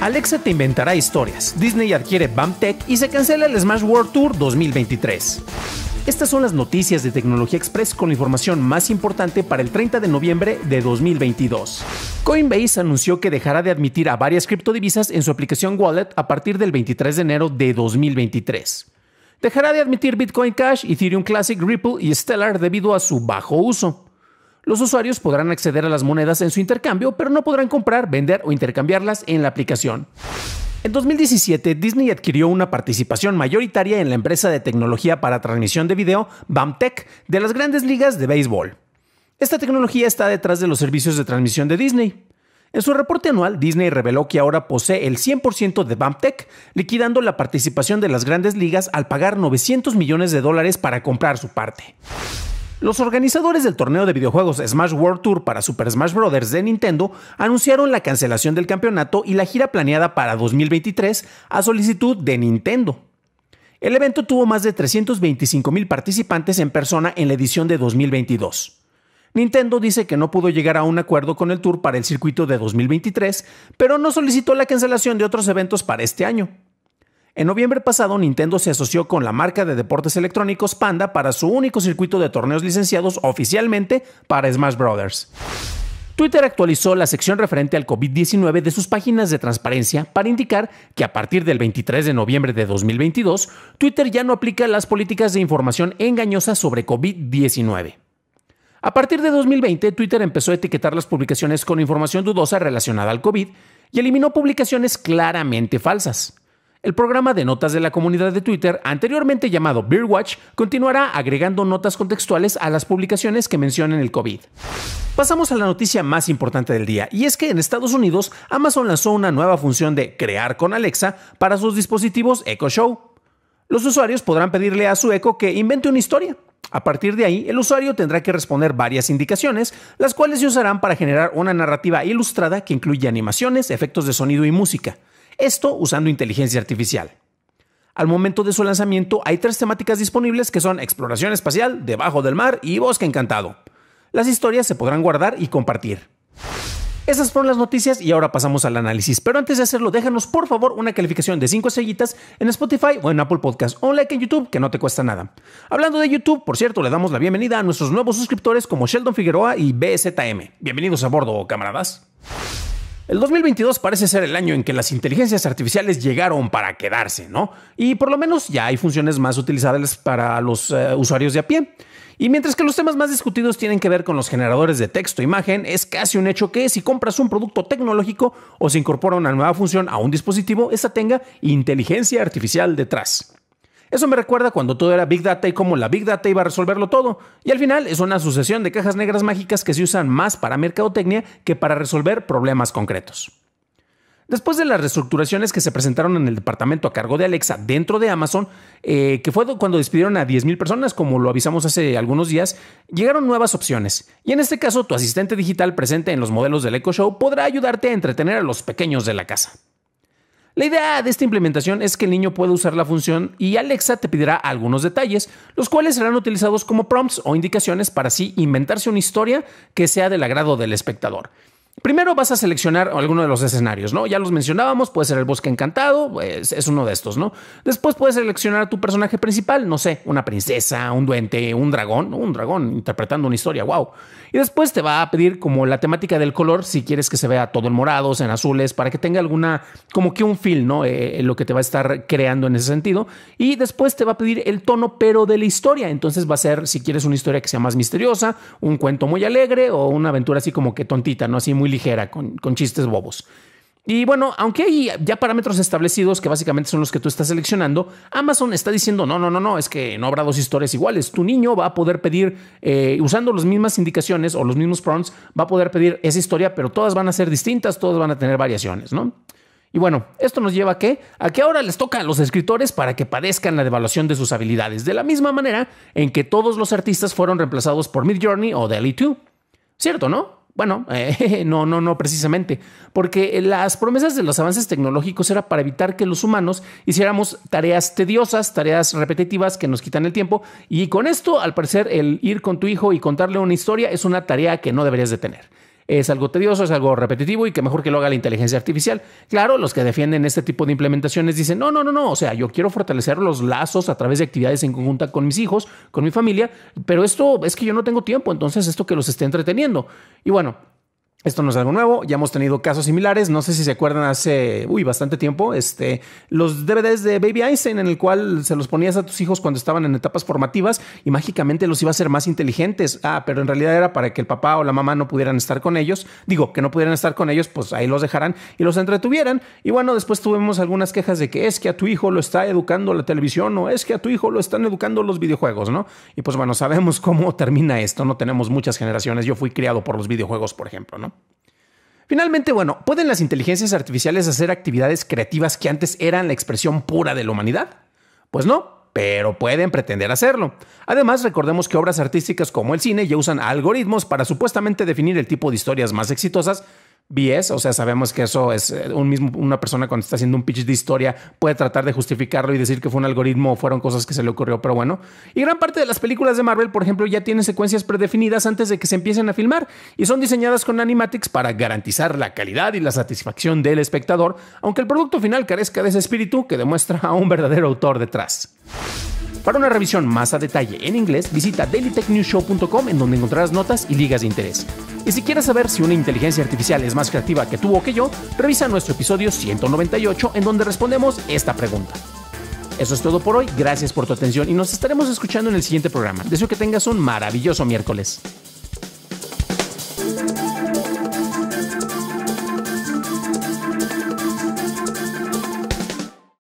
Alexa te inventará historias. Disney adquiere BAMTech y se cancela el Smash World Tour 2023. Estas son las noticias de Tecnología Express con información más importante para el 30 de noviembre de 2022. Coinbase anunció que dejará de admitir a varias criptodivisas en su aplicación Wallet a partir del 23 de enero de 2023. Dejará de admitir Bitcoin Cash, Ethereum Classic, Ripple y Stellar debido a su bajo uso. Los usuarios podrán acceder a las monedas en su intercambio, pero no podrán comprar, vender o intercambiarlas en la aplicación. En 2017, Disney adquirió una participación mayoritaria en la empresa de tecnología para transmisión de video BAMTech de las grandes ligas de béisbol. Esta tecnología está detrás de los servicios de transmisión de Disney. En su reporte anual, Disney reveló que ahora posee el 100% de BAMTech, liquidando la participación de las grandes ligas al pagar 900 millones de dólares para comprar su parte. Los organizadores del torneo de videojuegos Smash World Tour para Super Smash Bros. de Nintendo anunciaron la cancelación del campeonato y la gira planeada para 2023 a solicitud de Nintendo. El evento tuvo más de 325 mil participantes en persona en la edición de 2022. Nintendo dice que no pudo llegar a un acuerdo con el tour para el circuito de 2023, pero no solicitó la cancelación de otros eventos para este año. En noviembre pasado, Nintendo se asoció con la marca de deportes electrónicos Panda para su único circuito de torneos licenciados oficialmente para Smash Bros. Twitter actualizó la sección referente al COVID-19 de sus páginas de transparencia para indicar que a partir del 23 de noviembre de 2022, Twitter ya no aplica las políticas de información engañosa sobre COVID-19. A partir de 2020, Twitter empezó a etiquetar las publicaciones con información dudosa relacionada al COVID y eliminó publicaciones claramente falsas. El programa de notas de la comunidad de Twitter, anteriormente llamado Beerwatch, continuará agregando notas contextuales a las publicaciones que mencionen el COVID. Pasamos a la noticia más importante del día, y es que en Estados Unidos Amazon lanzó una nueva función de crear con Alexa para sus dispositivos Echo Show. Los usuarios podrán pedirle a su Echo que invente una historia. A partir de ahí, el usuario tendrá que responder varias indicaciones, las cuales se usarán para generar una narrativa ilustrada que incluye animaciones, efectos de sonido y música. Esto usando inteligencia artificial. Al momento de su lanzamiento hay tres temáticas disponibles que son exploración espacial, debajo del mar y bosque encantado. Las historias se podrán guardar y compartir. Esas fueron las noticias y ahora pasamos al análisis. Pero antes de hacerlo, déjanos por favor una calificación de 5 estrellitas en Spotify o en Apple Podcast o un like en YouTube que no te cuesta nada. Hablando de YouTube, por cierto, le damos la bienvenida a nuestros nuevos suscriptores como Sheldon Figueroa y BZM. Bienvenidos a bordo, camaradas. El 2022 parece ser el año en que las inteligencias artificiales llegaron para quedarse, ¿no? Y por lo menos ya hay funciones más utilizables para los eh, usuarios de a pie. Y mientras que los temas más discutidos tienen que ver con los generadores de texto e imagen, es casi un hecho que si compras un producto tecnológico o se incorpora una nueva función a un dispositivo, esta tenga inteligencia artificial detrás. Eso me recuerda cuando todo era Big Data y cómo la Big Data iba a resolverlo todo. Y al final es una sucesión de cajas negras mágicas que se usan más para mercadotecnia que para resolver problemas concretos. Después de las reestructuraciones que se presentaron en el departamento a cargo de Alexa dentro de Amazon, eh, que fue cuando despidieron a 10.000 personas, como lo avisamos hace algunos días, llegaron nuevas opciones. Y en este caso, tu asistente digital presente en los modelos del Echo Show podrá ayudarte a entretener a los pequeños de la casa. La idea de esta implementación es que el niño pueda usar la función y Alexa te pedirá algunos detalles, los cuales serán utilizados como prompts o indicaciones para así inventarse una historia que sea del agrado del espectador. Primero vas a seleccionar alguno de los escenarios, ¿no? Ya los mencionábamos, puede ser el bosque encantado, pues, es, uno de estos, ¿no? Después puedes seleccionar a tu personaje principal, no sé, una princesa, un duende, un dragón, un dragón interpretando una historia, wow. Y después te va a pedir como la temática del color, si quieres que se vea todo en morados, en azules, para que tenga alguna, como que un feel, ¿no? Eh, eh, lo que te va a estar creando en ese sentido. Y después te va a pedir el tono, pero de la historia. Entonces va a ser, si quieres una historia que sea más misteriosa, un cuento muy alegre o una aventura así como que tontita, ¿no? Así muy ligera, con, chistes bobos. Y bueno, aunque hay ya parámetros establecidos que básicamente son los que tú estás seleccionando, Amazon está diciendo, no, no, no, no, es que no habrá dos historias iguales. Tu niño va a poder pedir, eh, usando las mismas indicaciones o los mismos prompts, va a poder pedir esa historia, pero todas van a ser distintas, todas van a tener variaciones, ¿no? Y bueno, esto nos lleva a que, a que ahora les toca a los escritores para que padezcan la devaluación de sus habilidades, de la misma manera en que todos los artistas fueron reemplazados por Mid Journey o Daily 2. ¿Cierto, no? Bueno, eh, no, no, no precisamente, porque las promesas de los avances tecnológicos era para evitar que los humanos hiciéramos tareas tediosas, tareas repetitivas que nos quitan el tiempo, y con esto, al parecer, el ir con tu hijo y contarle una historia es una tarea que no deberías de tener es algo tedioso, es algo repetitivo y que mejor que lo haga la inteligencia artificial. Claro, los que defienden este tipo de implementaciones dicen, no, no, no, no, o sea, yo quiero fortalecer los lazos a través de actividades en conjunta con mis hijos, con mi familia, pero esto es que yo no tengo tiempo, entonces esto que los esté entreteniendo. Y bueno, esto no es algo nuevo, ya hemos tenido casos similares, no sé si se acuerdan hace, uy, bastante tiempo, este, los DVDs de Baby Einstein en el cual se los ponías a tus hijos cuando estaban en etapas formativas y mágicamente los iba a hacer más inteligentes. Ah, pero en realidad era para que el papá o la mamá no pudieran estar con ellos, digo, que no pudieran estar con ellos, pues ahí los dejarán y los entretuvieran. Y bueno, después tuvimos algunas quejas de que es que a tu hijo lo está educando la televisión o es que a tu hijo lo están educando los videojuegos, ¿no? Y pues bueno, sabemos cómo termina esto, no tenemos muchas generaciones, yo fui criado por los videojuegos, por ejemplo, ¿no? Finalmente, bueno, ¿pueden las inteligencias artificiales hacer actividades creativas que antes eran la expresión pura de la humanidad? Pues no, pero pueden pretender hacerlo. Además, recordemos que obras artísticas como el cine ya usan algoritmos para supuestamente definir el tipo de historias más exitosas o sea, sabemos que eso es eh, un mismo, una persona cuando está haciendo un pitch de historia puede tratar de justificarlo y decir que fue un algoritmo o fueron cosas que se le ocurrió, pero bueno. Y gran parte de las películas de Marvel, por ejemplo, ya tienen secuencias predefinidas antes de que se empiecen a filmar y son diseñadas con animatics para garantizar la calidad y la satisfacción del espectador, aunque el producto final carezca de ese espíritu que demuestra a un verdadero autor detrás. Para una revisión más a detalle en inglés, visita dailytechnewshow.com en donde encontrarás notas y ligas de interés. Y si quieres saber si una inteligencia artificial es más creativa que tú o que yo, revisa nuestro episodio 198 en donde respondemos esta pregunta. Eso es todo por hoy, gracias por tu atención y nos estaremos escuchando en el siguiente programa. Deseo que tengas un maravilloso miércoles.